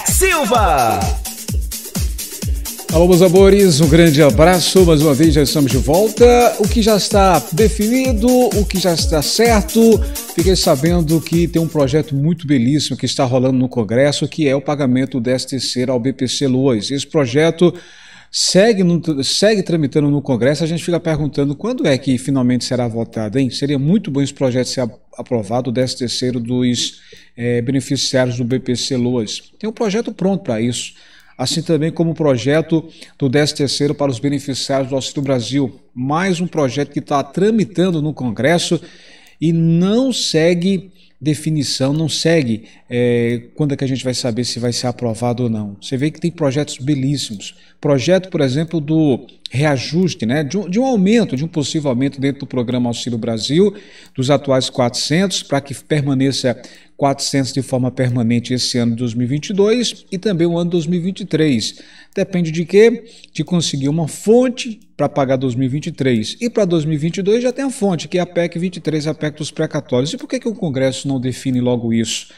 Alex Silva. Alô, meus amores, um grande abraço. Mais uma vez já estamos de volta. O que já está definido, o que já está certo. Fiquei sabendo que tem um projeto muito belíssimo que está rolando no Congresso, que é o pagamento deste ser ao BPC Luas. Esse projeto segue, no, segue tramitando no Congresso, a gente fica perguntando quando é que finalmente será votado, hein? Seria muito bom esse projeto ser aprovado, o 13 dos é, beneficiários do BPC Loas. Tem um projeto pronto para isso. Assim também como o projeto do 13 para os beneficiários do Auxílio Brasil. Mais um projeto que está tramitando no Congresso e não segue definição, não segue é, quando é que a gente vai saber se vai ser aprovado ou não. Você vê que tem projetos belíssimos. Projeto, por exemplo, do reajuste, né, de um, de um aumento, de um possível aumento dentro do programa Auxílio Brasil, dos atuais 400, para que permaneça 400 de forma permanente esse ano de 2022 e também o ano 2023. Depende de quê? De conseguir uma fonte para pagar 2023. E para 2022 já tem a fonte, que é a PEC 23, a PEC dos precatórios. E por que, que o Congresso não define logo isso?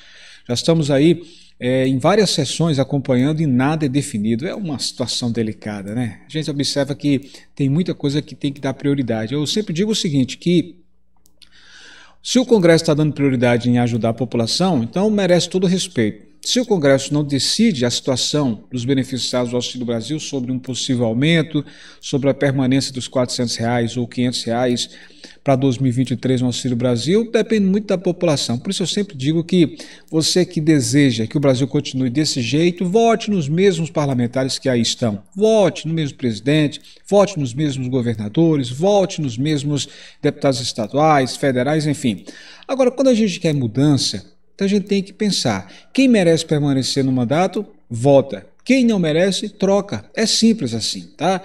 Já estamos aí é, em várias sessões acompanhando e nada é definido. É uma situação delicada, né? A gente observa que tem muita coisa que tem que dar prioridade. Eu sempre digo o seguinte, que se o Congresso está dando prioridade em ajudar a população, então merece todo o respeito. Se o Congresso não decide a situação dos beneficiados do Auxílio Brasil sobre um possível aumento, sobre a permanência dos R$ reais ou R$ reais para 2023 no Auxílio Brasil, depende muito da população. Por isso eu sempre digo que você que deseja que o Brasil continue desse jeito, vote nos mesmos parlamentares que aí estão. Vote no mesmo presidente, vote nos mesmos governadores, vote nos mesmos deputados estaduais, federais, enfim. Agora, quando a gente quer mudança, então a gente tem que pensar: quem merece permanecer no mandato, vota. Quem não merece, troca. É simples assim, tá?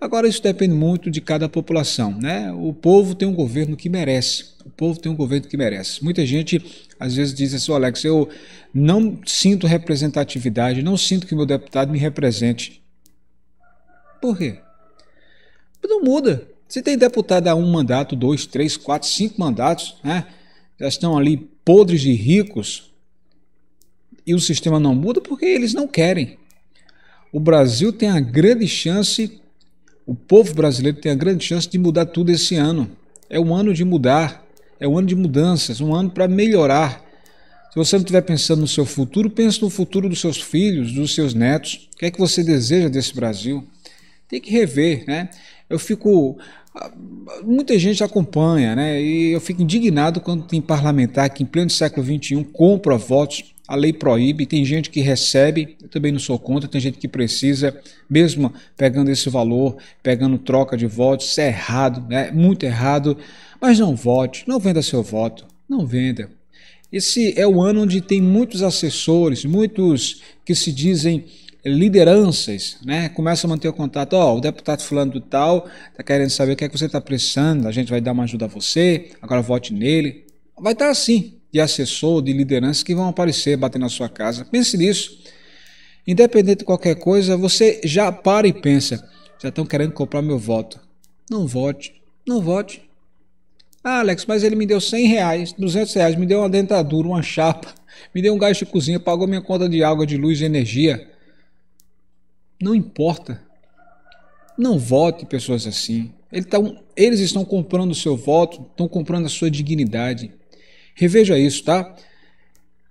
Agora, isso depende muito de cada população, né? O povo tem um governo que merece. O povo tem um governo que merece. Muita gente, às vezes, diz assim: Alex, eu não sinto representatividade, não sinto que meu deputado me represente. Por quê? Não muda. Se tem deputado a um mandato, dois, três, quatro, cinco mandatos, né? Já estão ali podres de ricos e o sistema não muda porque eles não querem. O Brasil tem a grande chance, o povo brasileiro tem a grande chance de mudar tudo esse ano. É um ano de mudar, é um ano de mudanças, um ano para melhorar. Se você não estiver pensando no seu futuro, pense no futuro dos seus filhos, dos seus netos. O que é que você deseja desse Brasil? Tem que rever, né? Eu fico muita gente acompanha, né? E eu fico indignado quando tem parlamentar que em pleno século XXI compra votos, a lei proíbe, tem gente que recebe, eu também não sou contra, tem gente que precisa, mesmo pegando esse valor, pegando troca de votos, isso é errado, né? Muito errado, mas não vote, não venda seu voto, não venda. Esse é o ano onde tem muitos assessores, muitos que se dizem lideranças, né? Começa a manter o contato. Ó, oh, o deputado fulano do tal tá querendo saber o que é que você está precisando, a gente vai dar uma ajuda a você, agora vote nele. Vai estar tá assim, de assessor, de liderança que vão aparecer, bater na sua casa. Pense nisso. Independente de qualquer coisa, você já para e pensa, já estão querendo comprar meu voto. Não vote, não vote. Ah, Alex, mas ele me deu 100 reais, 200 reais, me deu uma dentadura, uma chapa, me deu um gás de cozinha, pagou minha conta de água, de luz e energia não importa. Não vote pessoas assim. Tá eles estão comprando o seu voto, estão comprando a sua dignidade. Reveja isso, tá?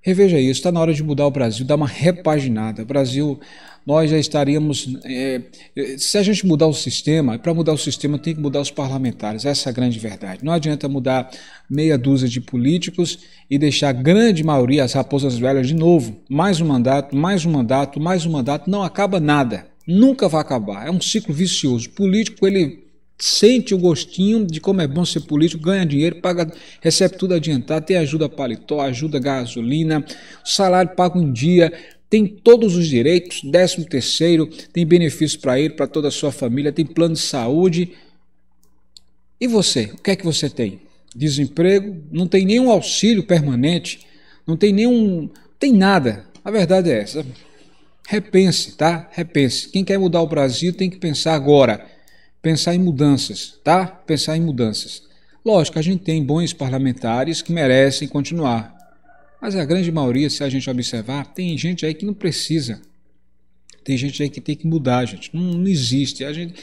reveja isso. Está na hora de mudar o Brasil, dar uma repaginada. O Brasil, nós já estaríamos. É, é, se a gente mudar o sistema, para mudar o sistema tem que mudar os parlamentares. Essa é a grande verdade. Não adianta mudar meia dúzia de políticos e deixar a grande maioria, as raposas velhas, de novo. Mais um mandato, mais um mandato, mais um mandato. Não acaba nada. Nunca vai acabar. É um ciclo vicioso. Político, ele sente o gostinho de como é bom ser político, ganha dinheiro, paga, recebe tudo adiantado, tem ajuda paletó, ajuda gasolina, salário pago em dia, tem todos os direitos, 13 terceiro, tem benefício para ele, para toda a sua família, tem plano de saúde. E você, o que é que você tem? Desemprego, não tem nenhum auxílio permanente, não tem nenhum, tem nada. A verdade é essa. Repense, tá? Repense. Quem quer mudar o Brasil tem que pensar agora pensar em mudanças, tá? Pensar em mudanças. Lógico, a gente tem bons parlamentares que merecem continuar, mas a grande maioria, se a gente observar, tem gente aí que não precisa. Tem gente aí que tem que mudar, gente. Não, não existe. A gente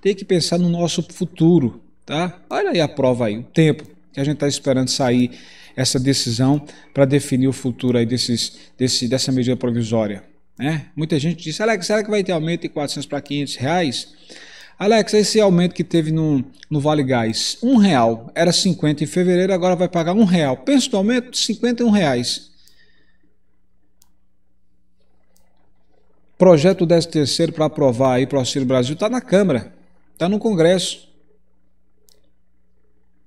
tem que pensar no nosso futuro, tá? Olha aí a prova aí, o tempo que a gente está esperando sair essa decisão para definir o futuro aí desses, desse, dessa medida provisória. Né? Muita gente diz, será que, será que vai ter aumento de 400 para 500 reais? Alex, esse aumento que teve no, no Vale Gás, um real, era 50 em fevereiro, agora vai pagar um real. Pensa no aumento, 51 reais. Projeto 13 para aprovar aí para o Auxílio Brasil está na Câmara, está no Congresso.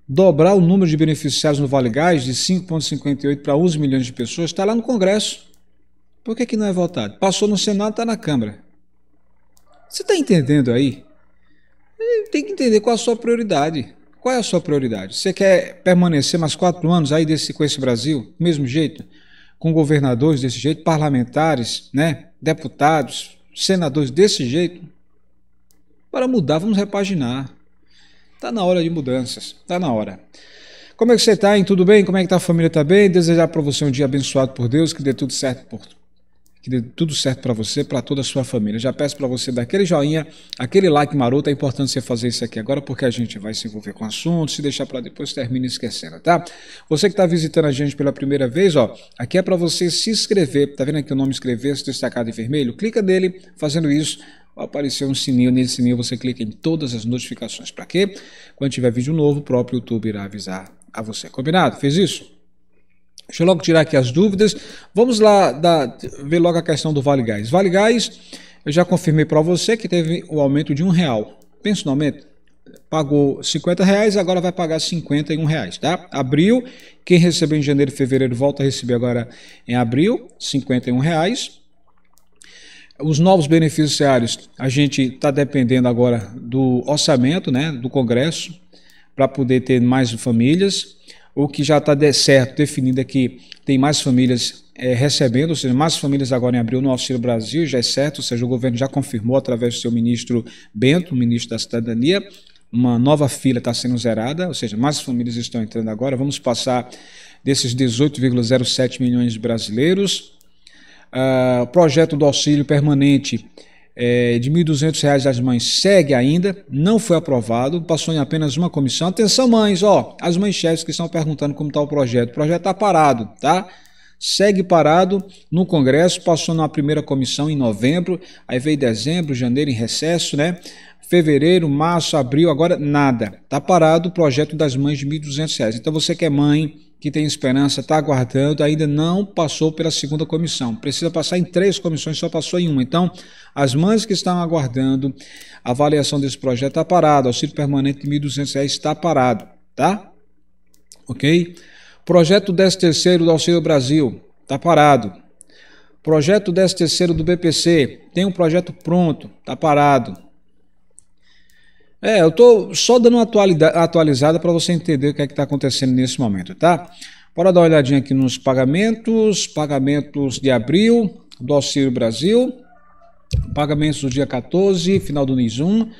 Dobrar o número de beneficiários no Vale Gás de 5,58 para 11 milhões de pessoas está lá no Congresso. Por que, que não é votado? Passou no Senado, está na Câmara. Você está entendendo aí? Tem que entender qual a sua prioridade. Qual é a sua prioridade? Você quer permanecer mais quatro anos aí desse, com esse Brasil, mesmo jeito? Com governadores desse jeito, parlamentares, né? deputados, senadores desse jeito? Para mudar, vamos repaginar. Está na hora de mudanças, está na hora. Como é que você está, hein? Tudo bem? Como é que tá a família? Está bem? Desejar para você um dia abençoado por Deus, que dê tudo certo por, que dê tudo certo para você, para toda a sua família. Já peço para você dar aquele joinha, aquele like maroto. É importante você fazer isso aqui agora, porque a gente vai se envolver com o assunto. Se deixar para depois, termina esquecendo, tá? Você que está visitando a gente pela primeira vez, ó, aqui é para você se inscrever. Tá vendo aqui o nome inscrever-se destacado em vermelho? Clica nele. Fazendo isso, vai aparecer um sininho. Nesse sininho você clica em todas as notificações. Para quê? Quando tiver vídeo novo, o próprio YouTube irá avisar a você. Combinado? Fez isso? Deixa eu logo tirar aqui as dúvidas. Vamos lá da, ver logo a questão do Vale Gás. Vale Gás, eu já confirmei para você que teve o aumento de um real. Pensa no aumento. Pagou 50 reais, agora vai pagar 51 reais, tá? Abril, quem recebeu em janeiro e fevereiro volta a receber agora em abril, 51 reais. Os novos beneficiários, a gente está dependendo agora do orçamento, né, do Congresso, para poder ter mais famílias ou que já está de certo, definida é que tem mais famílias é, recebendo, ou seja, mais famílias agora em abril no Auxílio Brasil, já é certo, ou seja, o governo já confirmou através do seu ministro Bento, ministro da Cidadania, uma nova fila está sendo zerada, ou seja, mais famílias estão entrando agora, vamos passar desses 18,07 milhões de brasileiros. Ah, o uh, projeto do auxílio permanente é, de R$ 1.200 das mães segue ainda, não foi aprovado, passou em apenas uma comissão. Atenção, mães, ó, as mães chefes que estão perguntando como está o projeto. O projeto está parado, tá? Segue parado no Congresso, passou na primeira comissão em novembro, aí veio dezembro, janeiro em recesso, né? Fevereiro, março, abril, agora nada. está parado o projeto das mães de R$ 1.200. Então você que é mãe, que tem esperança, está aguardando, ainda não passou pela segunda comissão. Precisa passar em três comissões, só passou em uma. Então, as mães que estão aguardando a avaliação desse projeto está parado. Auxílio permanente de R$ 1.200 está parado, tá? Ok? Projeto 10 terceiro do Auxílio Brasil está parado. Projeto 10 terceiro do BPC tem um projeto pronto, está parado. É, eu estou só dando uma atualizada para você entender o que é que está acontecendo nesse momento, tá? Bora dar uma olhadinha aqui nos pagamentos, pagamentos de abril do Auxílio Brasil, pagamentos do dia 14, final do NIS 1,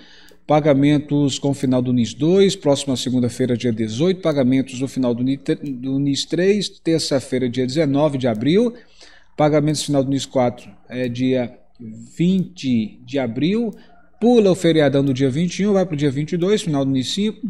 pagamentos com final do NIS 2, próxima segunda-feira, dia 18, pagamentos no final do NIS 3, terça-feira, dia 19 de abril, pagamentos final do NIS 4, é, dia 20 de abril, pula o feriadão do dia 21, vai para o dia 22, final do NI 5,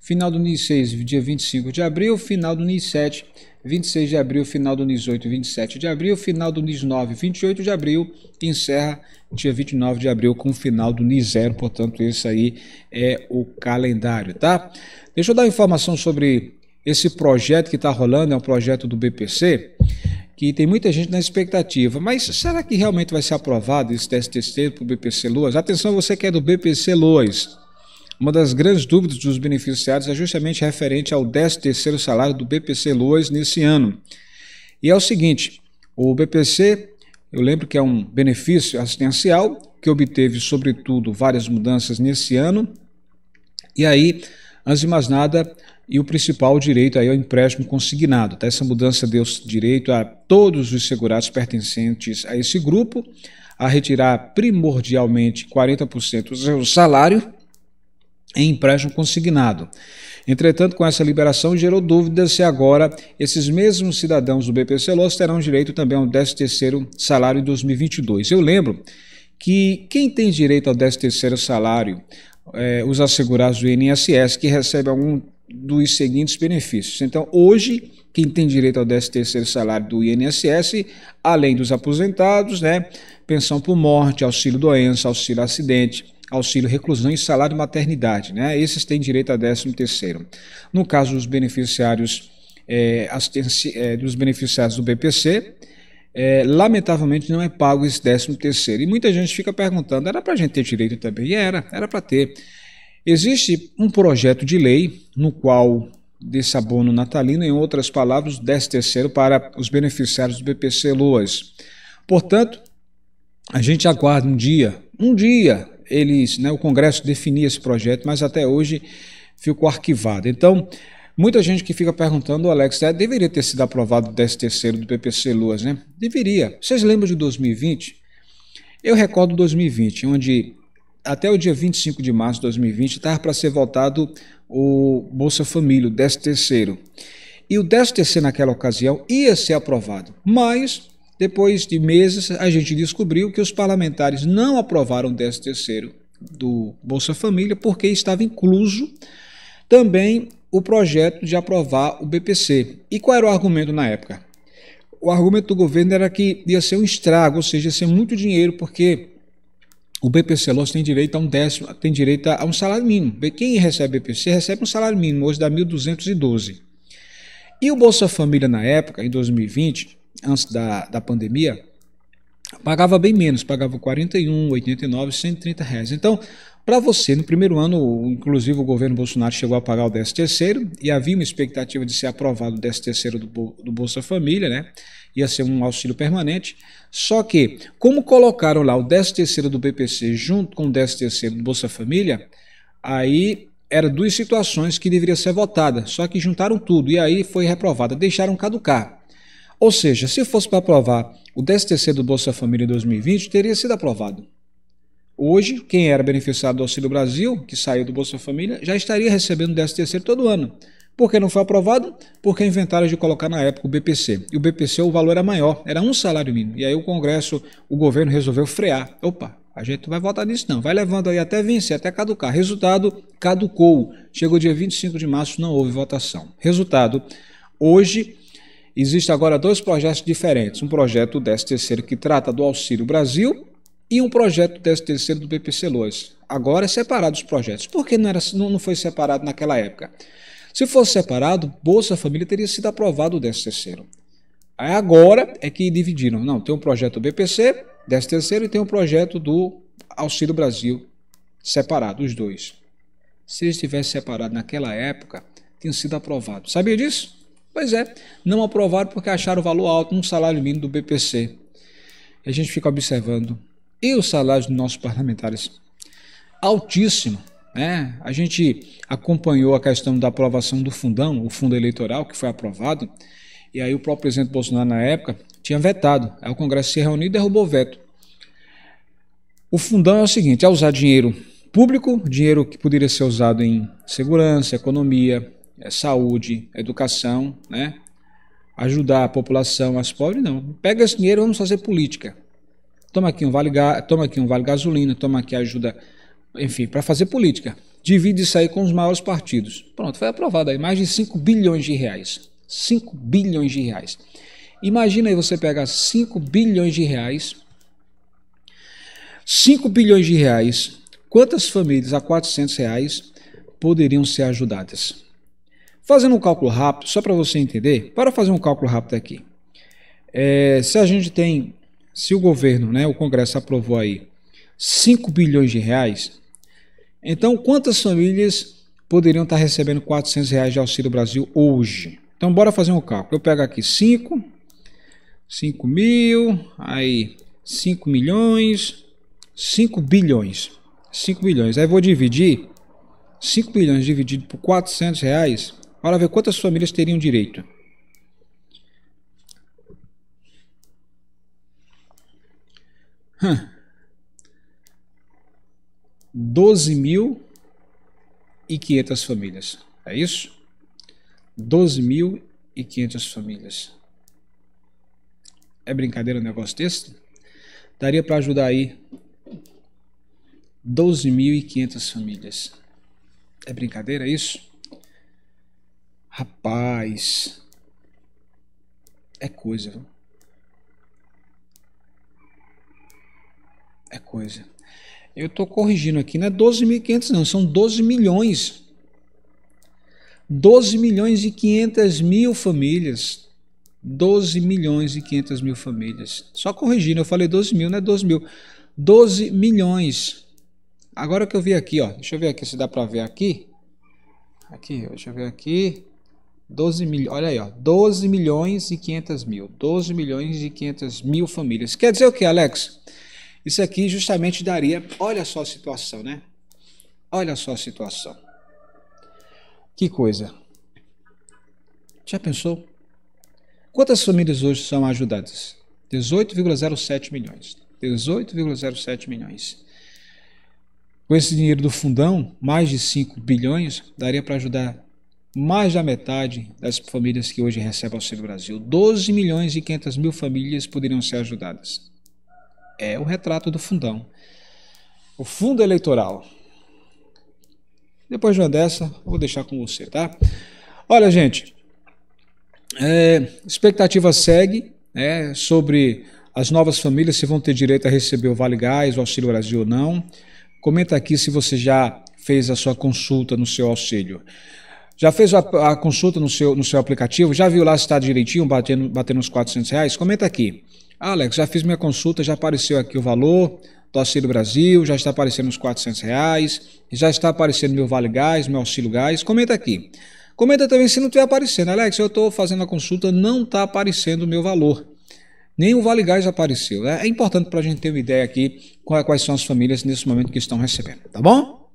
final do NI 6, dia 25 de abril, final do NI 7, 26 de abril, final do NI 8, 27 de abril, final do NI 9, 28 de abril, encerra dia 29 de abril com o final do NI 0, portanto esse aí é o calendário, tá? Deixa eu dar informação sobre esse projeto que está rolando, é um projeto do BPC, que tem muita gente na expectativa. Mas será que realmente vai ser aprovado esse teste terceiro para o BPC Loas? Atenção, você que é do BPC Loas. Uma das grandes dúvidas dos beneficiários é justamente referente ao 13 terceiro salário do BPC Loas nesse ano. E é o seguinte, o BPC, eu lembro que é um benefício assistencial que obteve, sobretudo, várias mudanças nesse ano. E aí, Antes de mais nada, e o principal direito aí ao é empréstimo consignado. Tá? Essa mudança deu direito a todos os segurados pertencentes a esse grupo a retirar primordialmente 40% do seu salário em empréstimo consignado. Entretanto, com essa liberação, gerou dúvidas se agora esses mesmos cidadãos do BPCLOS terão direito também ao 13 terceiro salário em 2022. Eu lembro que quem tem direito ao 13 terceiro salário é, os assegurados do INSS que recebem algum dos seguintes benefícios. Então, hoje, quem tem direito ao 13 salário do INSS, além dos aposentados, né, pensão por morte, auxílio doença, auxílio acidente, auxílio reclusão e salário maternidade, né? Esses têm direito a 13 No caso dos beneficiários é, é, dos beneficiários do BPC, é, lamentavelmente não é pago esse 13 terceiro. E muita gente fica perguntando, era para a gente ter direito também? E era, era para ter. Existe um projeto de lei no qual desse abono natalino, em outras palavras, 13 terceiro para os beneficiários do BPC Loas. Portanto, a gente aguarda um dia, um dia eles, né, o Congresso definir esse projeto, mas até hoje ficou arquivado. Então, Muita gente que fica perguntando, Alex, é, deveria ter sido aprovado o 13 do PPC Luas, né? Deveria. Vocês lembram de 2020? Eu recordo 2020, onde até o dia 25 de março de 2020 estava para ser votado o Bolsa Família, o 13 E o 13 naquela ocasião ia ser aprovado, mas depois de meses a gente descobriu que os parlamentares não aprovaram o 13 do Bolsa Família porque estava incluso também o projeto de aprovar o BPC. E qual era o argumento na época? O argumento do governo era que ia ser um estrago, ou seja, ia ser muito dinheiro, porque o BPC Loss tem direito a um décimo, tem direito a um salário mínimo. Quem recebe BPC recebe um salário mínimo, hoje dá 1.212. E o Bolsa Família na época, em 2020, antes da, da pandemia, pagava bem menos, pagava 41, 89, 130 reais. Então, para você. No primeiro ano, inclusive, o governo Bolsonaro chegou a pagar o 10 terceiro e havia uma expectativa de ser aprovado o 10 terceiro do Bolsa Família, né? Ia ser um auxílio permanente. Só que, como colocaram lá o 10 terceiro do BPC junto com o 10 terceiro do Bolsa Família, aí eram duas situações que deveriam ser votadas, só que juntaram tudo e aí foi reprovada, deixaram caducar. Ou seja, se fosse para aprovar o 10 terceiro do Bolsa Família em 2020, teria sido aprovado. Hoje, quem era beneficiado do Auxílio Brasil, que saiu do Bolsa Família, já estaria recebendo o 13 todo ano. Por que não foi aprovado? Porque inventaram de colocar na época o BPC. E o BPC o valor era maior, era um salário mínimo. E aí o Congresso, o governo resolveu frear. Opa, a gente não vai votar nisso não. Vai levando aí até vencer, até caducar. Resultado, caducou. Chegou dia 25 de março, não houve votação. Resultado, hoje existe agora dois projetos diferentes. Um projeto, o 13 que trata do Auxílio Brasil e um projeto do 13 do PPC Lois. Agora é separado os projetos. Por que não, era, não foi separado naquela época? Se fosse separado, Bolsa Família teria sido aprovado o 13 agora é que dividiram. Não, tem um projeto do BPC, 13 e tem um projeto do Auxílio Brasil separado, os dois. Se estivesse separado naquela época, tinha sido aprovado. Sabia disso? Pois é, não aprovaram porque acharam o valor alto no salário mínimo do BPC. E a gente fica observando e os salários dos nossos parlamentares altíssimo. Né? A gente acompanhou a questão da aprovação do fundão, o fundo eleitoral que foi aprovado, e aí o próprio presidente Bolsonaro na época tinha vetado. Aí o Congresso se reuniu e derrubou o veto. O fundão é o seguinte: é usar dinheiro público, dinheiro que poderia ser usado em segurança, economia, eh, saúde, educação, né? ajudar a população, as pobres, não. Pega esse dinheiro e vamos fazer política. Toma aqui um vale, toma aqui um vale gasolina, toma aqui ajuda, enfim, para fazer política. Divide isso aí com os maiores partidos. Pronto, foi aprovado aí mais de 5 bilhões de reais. 5 bilhões de reais. Imagina aí você pegar 5 bilhões de reais. 5 bilhões de reais. Quantas famílias a 400 reais poderiam ser ajudadas? Fazendo um cálculo rápido, só para você entender, para fazer um cálculo rápido aqui. É, se a gente tem se o governo, né, o Congresso aprovou aí 5 bilhões de reais, então quantas famílias poderiam estar recebendo 400 reais de Auxílio Brasil hoje? Então bora fazer um cálculo. Eu pego aqui 5, 5 mil, aí 5 milhões, 5 bilhões, 5 bilhões. Aí vou dividir 5 bilhões dividido por 400 reais, para ver quantas famílias teriam direito. 12.500 hum. famílias. É isso? 12.500 famílias. É brincadeira um negócio desse? Daria para ajudar aí 12.500 famílias. É brincadeira é isso? Rapaz. É coisa, viu? é coisa. Eu estou corrigindo aqui, não é 12.500 não, são 12 milhões. 12 milhões e 500 mil famílias. 12 milhões e 500 mil famílias. Só corrigindo, eu falei 12 mil, não é 12 mil. 12 milhões. Agora que eu vi aqui, ó, deixa eu ver aqui se dá para ver aqui. Aqui, deixa eu ver aqui. 12 milhões, olha aí, ó, 12 milhões e 500 mil. 12 milhões e 500 mil famílias. Quer dizer o que, Alex? Isso aqui justamente daria, olha só a situação, né? Olha só a situação. Que coisa. Já pensou? Quantas famílias hoje são ajudadas? 18,07 milhões. 18,07 milhões. Com esse dinheiro do fundão, mais de 5 bilhões, daria para ajudar mais da metade das famílias que hoje recebem Auxílio Brasil. 12 milhões e 500 mil famílias poderiam ser ajudadas é o retrato do fundão. O fundo eleitoral. Depois de uma dessa, vou deixar com você, tá? Olha, gente, é, expectativa segue né, sobre as novas famílias se vão ter direito a receber o Vale Gás, o Auxílio Brasil ou não. Comenta aqui se você já fez a sua consulta no seu auxílio. Já fez a, a consulta no seu, no seu aplicativo? Já viu lá se está direitinho, batendo, batendo uns 400 reais? Comenta aqui. Ah, Alex, já fiz minha consulta, já apareceu aqui o valor do Auxílio Brasil, já está aparecendo os 400 reais, já está aparecendo meu Vale Gás, meu Auxílio Gás. Comenta aqui. Comenta também se não estiver aparecendo. Alex, eu estou fazendo a consulta, não está aparecendo o meu valor. Nem o Vale Gás apareceu. É, é importante para a gente ter uma ideia aqui é, quais são as famílias nesse momento que estão recebendo, tá bom?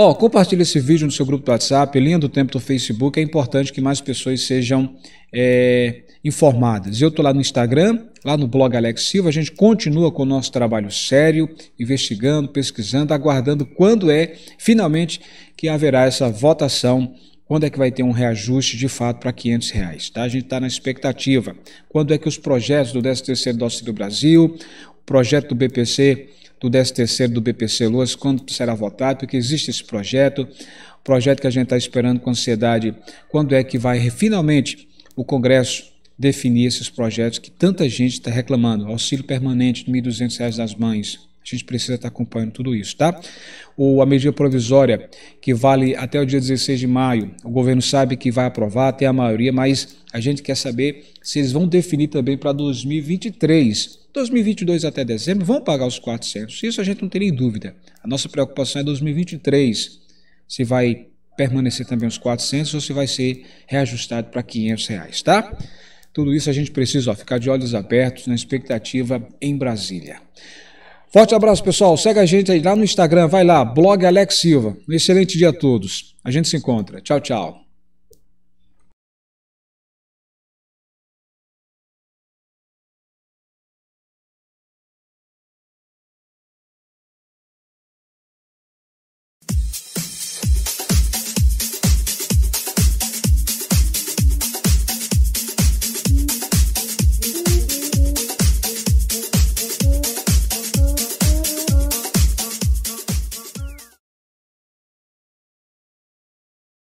Ó, oh, compartilha esse vídeo no seu grupo do WhatsApp, linha do tempo do Facebook. É importante que mais pessoas sejam é, informadas. Eu estou lá no Instagram, lá no blog Alex Silva. A gente continua com o nosso trabalho sério, investigando, pesquisando, aguardando quando é finalmente que haverá essa votação. Quando é que vai ter um reajuste de fato para 500 reais? Tá? A gente está na expectativa. Quando é que os projetos do 13º do Auxílio Brasil, o projeto do BPC do 13 do BPC Luas, quando será votado, porque existe esse projeto, projeto que a gente está esperando com ansiedade, quando é que vai finalmente o Congresso definir esses projetos que tanta gente está reclamando, auxílio permanente de R$ 1.200 das mães, a gente precisa estar tá acompanhando tudo isso, tá? Ou a medida provisória, que vale até o dia 16 de maio, o governo sabe que vai aprovar, tem a maioria, mas a gente quer saber se eles vão definir também para 2023 2022 até dezembro vão pagar os 400. Isso a gente não tem nem dúvida. A nossa preocupação é 2023, se vai permanecer também os 400 ou se vai ser reajustado para 500 reais, tá? Tudo isso a gente precisa ó, ficar de olhos abertos na expectativa em Brasília. Forte abraço, pessoal. Segue a gente aí lá no Instagram. Vai lá, blog Alex Silva. Um excelente dia a todos. A gente se encontra. Tchau, tchau.